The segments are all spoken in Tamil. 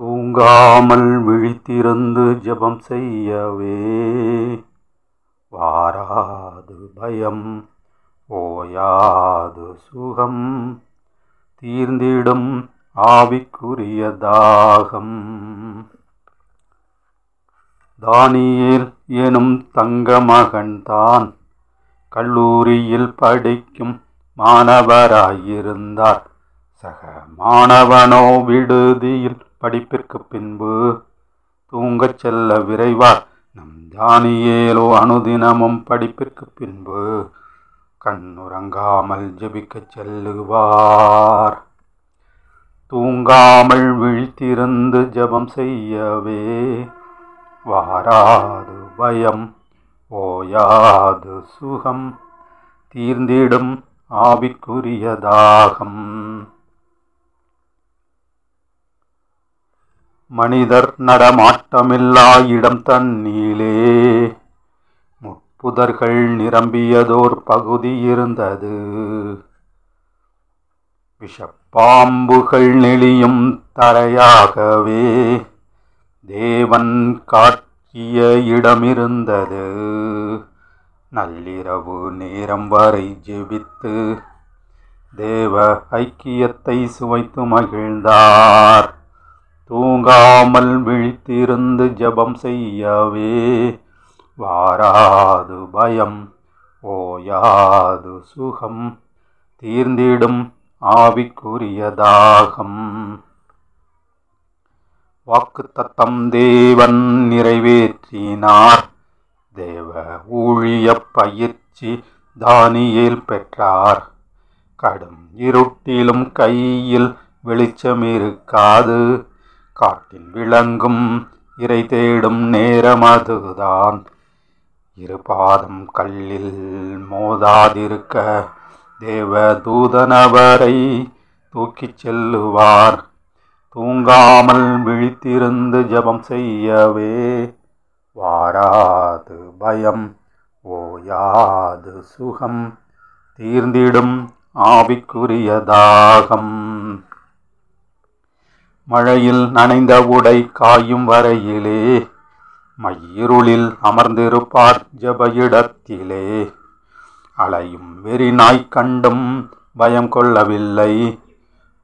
தூங்காமல் விழித்திருந்து ஜபம் செய்யவே வாராது பயம் ஓயாது சுகம் தீர்ந்திடும் ஆவிக்குரிய தாகம் தானியில் எனும் தங்க மகன்தான் கல்லூரியில் படிக்கும் மாணவராயிருந்தார் சக மாணவனோ விடுதியில் படிப்பிற்கு பின்பு தூங்கச் செல்ல விரைவார் நம் தானியேலோ அனுதினமும் படிப்பிற்கு பின்பு கண்ணுறங்காமல் ஜபிக்கச் செல்லுவார் தூங்காமல் விழித்திருந்து ஜபம் செய்யவே வாராது பயம் ஓயாது சுகம் தீர்ந்திடும் ஆவிக்குரியதாகம் மனிதர் நடமாட்டமில்லா இடம் தண்ணீலே முட்புதர்கள் நிரம்பியதோர் பகுதி இருந்தது விஷப்பாம்புகள் நெளியும் தரையாகவே தேவன் காட்டிய இடமிருந்தது நள்ளிரவு நேரம் வரை ஜெபித்து தேவ ஐக்கியத்தை சுவைத்து மகிழ்ந்தார் தூங்காமல் விழித்திருந்து ஜபம் செய்யவே வாராது பயம் ஓயாது சுகம் தீர்ந்திடும் ஆவிக்குரியதாகம் வாக்கு தத்தம் தேவன் நிறைவேற்றினார் தேவ ஊழிய பயிற்சி தானியில் பெற்றார் கடும் இருட்டிலும் கையில் வெளிச்சம் இருக்காது காட்டில் விளங்கும் இறை தேடும் நேரம் அதுதான் இரு பாதம் கல்லில் மோதாதிருக்க தேவ தூதனவரை தூக்கிச் செல்லுவார் தூங்காமல் விழித்திருந்து ஜபம் செய்யவே வாராது பயம் ஓயாது சுகம் தீர்ந்திடும் ஆவிக்குரிய தாகம் மழையில் நனைந்த உடை காயும் வரையிலே மயிருளில் அமர்ந்திருப்பார் ஜப இடத்திலே அலையும் வெறி நாய் கண்டும் பயம் கொள்ளவில்லை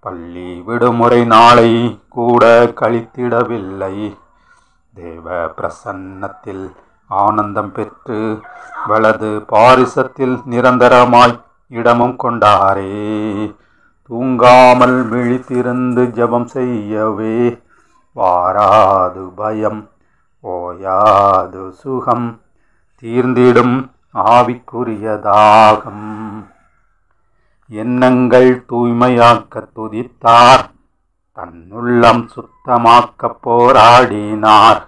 பள்ளி விடுமுறை நாளை கூட கழித்திடவில்லை தேவ பிரசன்னத்தில் ஆனந்தம் பெற்று வலது பாரிசத்தில் நிரந்தரமாய் இடமும் கொண்டாரே தூங்காமல் விழித்திருந்து ஜபம் செய்யவே வாராது பயம் ஓயாது சுகம் தீர்ந்திடும் ஆவிக்குரியதாகும் எண்ணங்கள் தூய்மையாக்க துதித்தார் தன்னுள்ளம் சுத்தமாக்க போராடினார்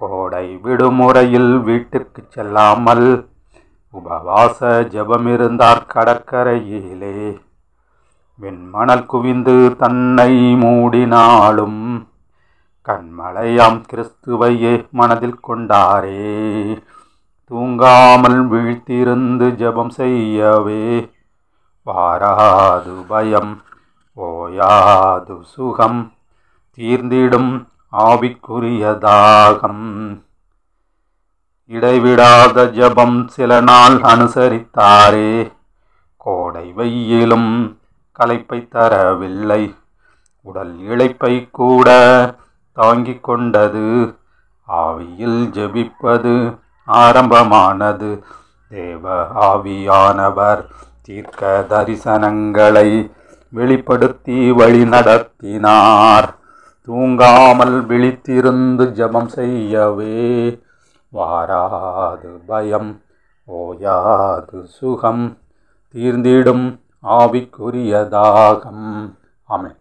கோடை விடுமுறையில் வீட்டுக்கு செல்லாமல் உபவாச ஜபமிருந்தார் கடற்கரையிலே வெண்மணல் குவிந்து தன்னை மூடினாலும் கண்மலையாம் கிறிஸ்துவையே மனதில் கொண்டாரே தூங்காமல் வீழ்த்திருந்து ஜபம் செய்யவே வாராது பயம் ஓயாது சுகம் தீர்ந்திடும் ஆவிக்குரியதாகம் இடைவிடாத ஜபம் சில நாள் அனுசரித்தாரே கோடை வெயிலும் களைப்பை தரவில்லை உடல் இழைப்பை கூட தாங்கி கொண்டது ஆவியில் ஜெபிப்பது ஆரம்பமானது தேவ ஆவியானவர் தீர்க்க தரிசனங்களை வெளிப்படுத்தி வழி நடத்தினார் தூங்காமல் விழித்திருந்து ஜபம் செய்யவே வாராது பயம் ஓயாது சுகம் தீர்ந்திடும் ஆவிக்குரியதாகம் அமேன்